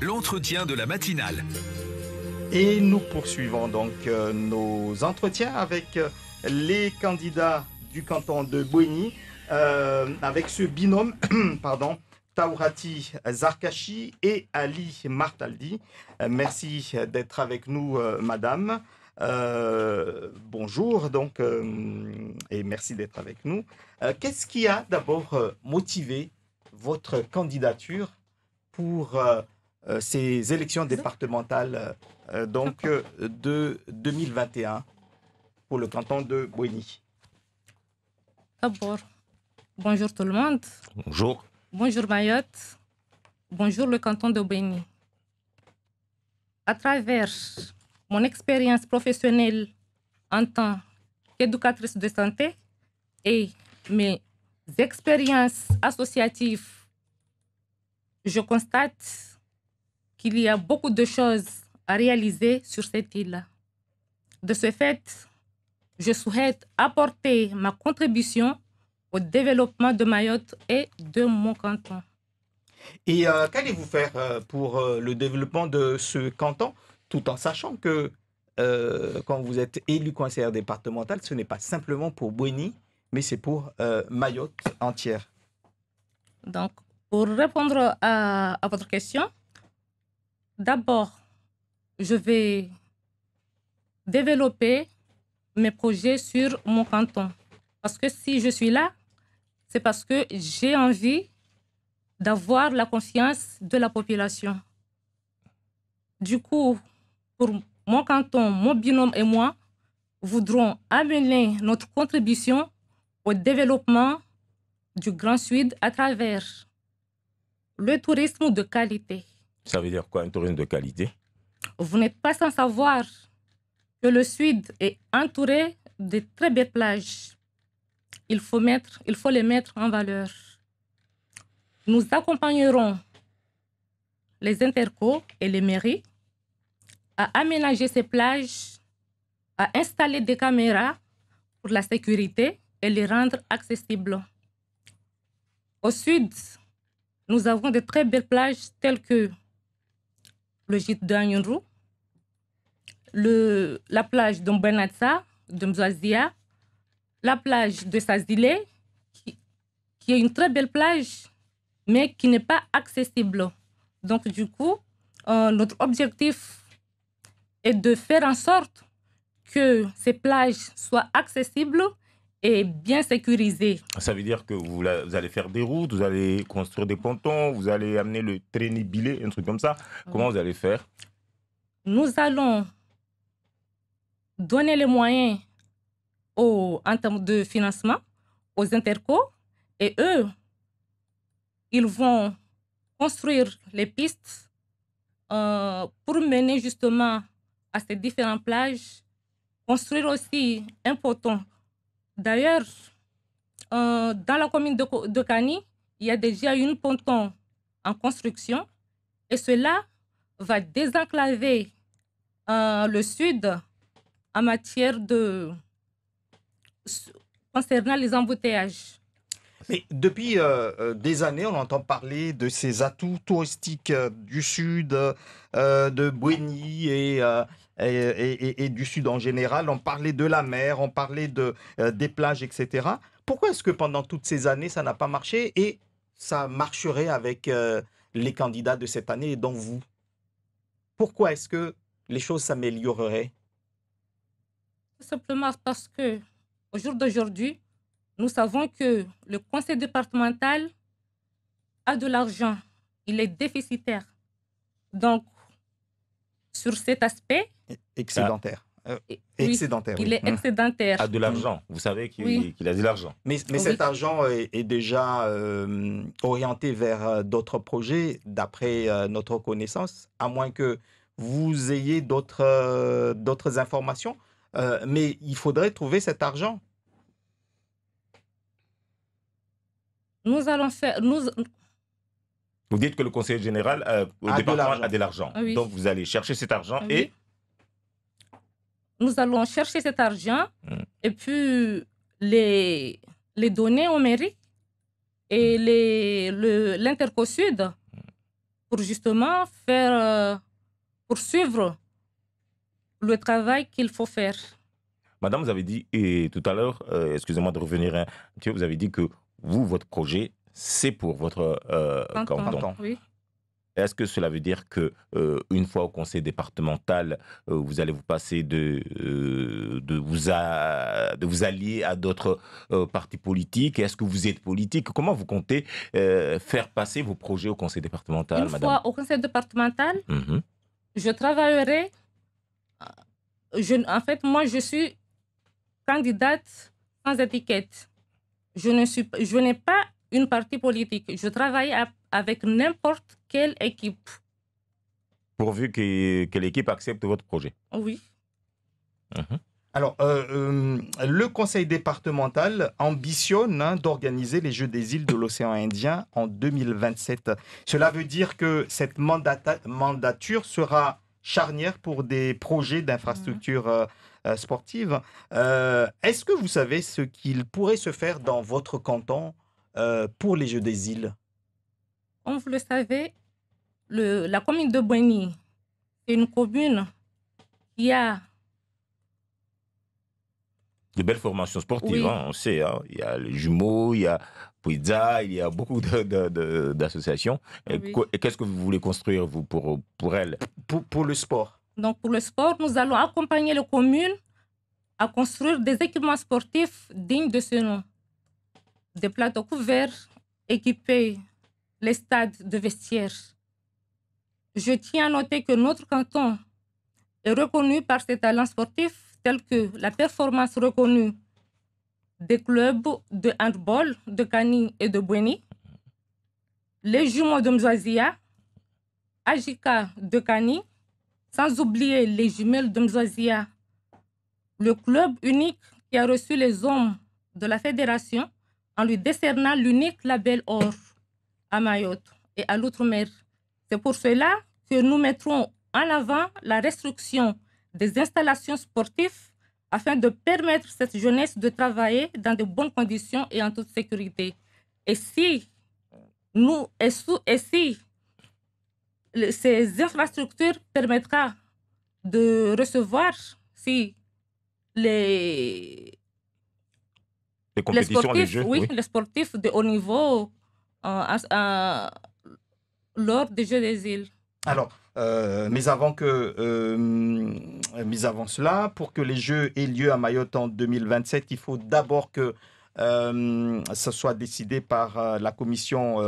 l'entretien de la matinale. Et nous poursuivons donc euh, nos entretiens avec euh, les candidats du canton de Boigny, euh, avec ce binôme, pardon, Taurati Zarkashi et Ali Martaldi. Merci d'être avec nous, madame. bonjour donc et merci d'être avec nous. Qu'est-ce qui a d'abord motivé votre candidature pour euh, ces élections départementales euh, euh, donc de 2021 pour le canton de Bouéni. D'abord, bonjour tout le monde. Bonjour. Bonjour Mayotte. Bonjour le canton de Bouéni. À travers mon expérience professionnelle en tant qu'éducatrice de santé et mes expériences associatives, je constate qu'il y a beaucoup de choses à réaliser sur cette île. De ce fait, je souhaite apporter ma contribution au développement de Mayotte et de mon canton. Et euh, qu'allez-vous faire euh, pour euh, le développement de ce canton, tout en sachant que quand vous êtes élu conseiller départemental, ce n'est pas simplement pour Bouéni, mais c'est pour Mayotte entière. Donc, pour répondre à votre question, D'abord, je vais développer mes projets sur mon canton. Parce que si je suis là, c'est parce que j'ai envie d'avoir la confiance de la population. Du coup, pour mon canton, mon binôme et moi, voudrons amener notre contribution au développement du Grand Sud à travers le tourisme de qualité, ça veut dire quoi, un tourisme de qualité Vous n'êtes pas sans savoir que le sud est entouré de très belles plages. Il faut, mettre, il faut les mettre en valeur. Nous accompagnerons les intercos et les mairies à aménager ces plages, à installer des caméras pour la sécurité et les rendre accessibles. Au sud, nous avons de très belles plages telles que le gîte le la plage Mbenatsa, de Mzoazia, la plage de Sazile, qui, qui, est une très belle plage, mais qui n'est pas accessible. Donc, du coup, euh, notre objectif est de faire en sorte que ces plages soient accessibles et bien sécurisé. Ça veut dire que vous, allez faire des routes, vous allez construire des pontons, vous allez amener le traîner-billet, un truc comme ça. Comment vous allez faire Nous allons donner les moyens en termes de financement aux interco et eux, ils vont construire les pistes euh, pour mener justement à ces différentes plages, construire aussi un ponton D'ailleurs, euh, dans la commune de, Cani, il y a déjà une ponton en construction et cela va désenclaver euh, le sud en matière de concernant les embouteillages. Mais depuis euh, euh, des années, on entend parler de ces atouts touristiques euh, du Sud, de Bueni et, et, du Sud en général. On parlait de la mer, on parlait de, des plages, etc. Pourquoi est-ce que pendant toutes ces années, ça n'a pas marché et ça marcherait avec les candidats de cette année et dont vous Pourquoi est-ce que les choses s'amélioreraient simplement parce que, au jour d'aujourd'hui, nous savons que le conseil départemental a de l'argent, il est déficitaire. Donc, sur cet aspect... E-, excédentaire. Euh, excédentaire. Il est excédentaire. A de l'argent. Mmh. Vous savez qu'il a de l'argent. Mais, cet argent est, déjà euh, orienté vers euh, d'autres projets, d'après notre connaissance, à moins que vous ayez d'autres informations. mais il faudrait trouver cet argent Nous allons faire. Vous dites que le conseiller général euh, au a de a de l'argent. Ah Donc vous allez chercher cet argent ah et. Nous allons chercher cet argent hmm. et puis les, les donner au mairies et hmm. l'Interco-Sud hmm. pour justement faire euh, poursuivre le travail qu'il faut faire. Madame, vous avez dit et tout à l'heure, euh, excusez-moi de revenir, vous avez dit que vous, votre projet, c'est pour votre euh, canton. Est-ce que cela veut dire que euh, une fois au conseil départemental, euh, vous allez vous passer de, de, vous, de vous allier à d'autres partis politiques Est-ce que vous êtes politique Comment vous comptez faire passer vos projets au conseil départemental, une fois au conseil départemental, mm-hmm. je travaillerai. Je, en fait, moi, je suis candidate sans étiquette je ne suis, je n'ai pas une partie politique. Je travaille avec n'importe quelle équipe. Pourvu que, que l'équipe accepte votre projet. Oui. Mhm. Alors, euh, euh, le conseil départemental ambitionne hein, d'organiser les Jeux des îles de l'océan Indien en 2027. Cela veut dire que cette mandature sera charnière pour des projets d'infrastructures euh, euh, sportive. Euh, est-ce que vous savez ce qu'il pourrait se faire dans votre canton euh, pour les Jeux des îles Comme vous le savez, la commune de Boigny, c'est une commune qui a de belles formations sportives, hein, on sait. Hein. Il y a les jumeaux, il y a Puida, il y a beaucoup d'associations. Qu'est-ce que vous voulez construire, vous, pour, pour elle? pour, le sport donc, pour le sport, nous allons accompagner les communes à construire des équipements sportifs dignes de ce nom. Des plateaux couverts, équipés, les stades de vestiaires. Je tiens à noter que notre canton est reconnu par ses talents sportifs tels que la performance reconnue des clubs de handball, de Cani et de Bueni, les jumeaux de Mzozia, Ajika de Cani, sans oublier les jumelles de Mzazia, le club unique qui a reçu les hommes de la fédération en lui décernant l'unique label or à Mayotte et à l'outre-mer. C'est pour cela que nous mettrons en avant la restriction des installations sportives afin de permettre à cette jeunesse de travailler dans de bonnes conditions et en toute sécurité. Et si nous et si ces infrastructures permettra de recevoir si les, les, sportifs, oui, les de haut niveau euh, lors des Jeux des îles. Alors, euh, mais avant que, euh, avant cela, pour que les Jeux aient lieu à Mayotte en 2027, il faut d'abord que ce soit décidé par la commission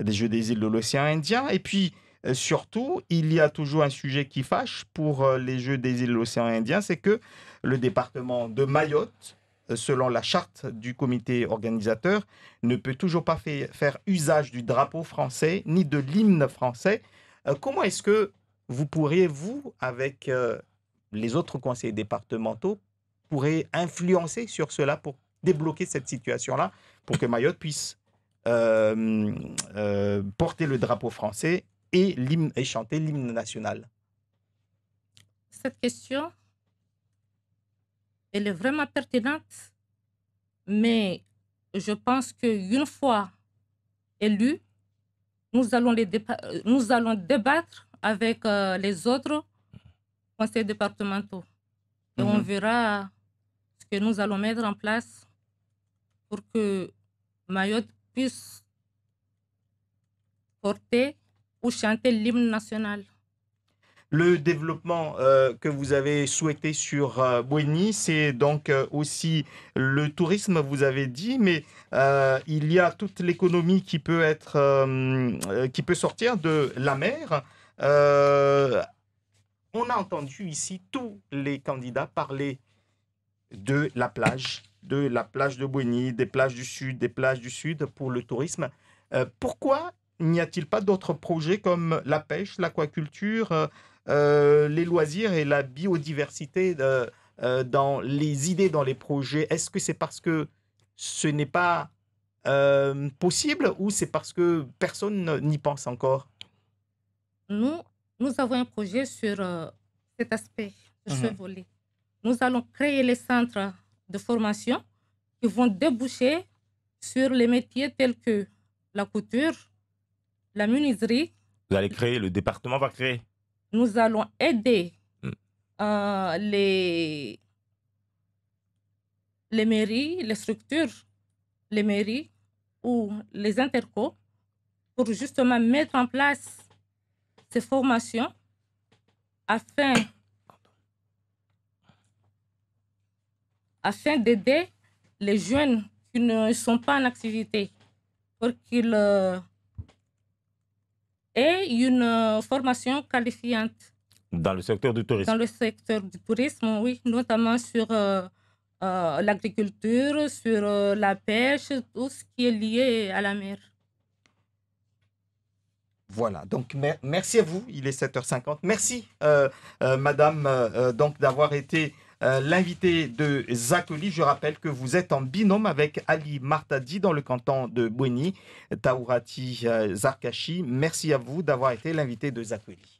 des Jeux des îles de l'océan Indien, et puis euh, surtout, il y a toujours un sujet qui fâche pour euh, les Jeux des îles de l'océan Indien, c'est que le département de Mayotte, euh, selon la charte du comité organisateur, ne peut toujours pas faire usage du drapeau français ni de l'hymne français. Comment est-ce que vous pourriez, vous, avec les autres conseils départementaux, pourrez influencer sur cela pour débloquer cette situation-là, pour que Mayotte puisse porter le drapeau français et, chanter l'hymne national Cette question, elle est vraiment pertinente, mais je pense qu'une fois élus, nous allons, débattre avec euh, les autres conseils départementaux et on mhm. verra ce que nous allons mettre en place pour que Mayotte puisse porter ou chanter l'hymne national. Le développement euh, que vous avez souhaité sur euh, c'est donc euh, aussi le tourisme, vous avez dit, mais euh, il y a toute l'économie qui peut être, qui peut sortir de la mer. on a entendu ici tous les candidats parler de la plage, de la plage de Bueni, des plages du sud, des plages du sud pour le tourisme. pourquoi n'y a-t-il pas d'autres projets comme la pêche, l'aquaculture, euh, euh, les loisirs et la biodiversité euh, dans les idées, dans les projets Est-ce que c'est parce que ce n'est pas possible ou c'est parce que personne n'y pense encore Nous, nous avons un projet sur cet aspect, sur ce mhm. volet. Nous allons créer les centres de formation qui vont déboucher sur les métiers tels que la couture, la menuiserie. Vous allez créer, le département va créer. Nous allons aider hmm. euh, les, les mairies, les structures, les mairies ou les interco pour justement mettre en place ces formations afin, afin d'aider les jeunes qui ne sont pas en activité pour qu'ils euh, une euh, formation qualifiante. Dans le secteur du tourisme Dans le secteur du tourisme, oui, notamment sur euh, euh, l'agriculture, sur la pêche, tout ce qui est lié à la mer. Voilà, donc merci à vous, il est 7h50. Merci, Madame, donc d'avoir été euh, l'invité de Zakoli. Je rappelle que vous êtes en binôme avec Ali Martadi dans le canton de Boueni, Taourati euh, Zarkashi. Merci à vous d'avoir été l'invité de Zakoli.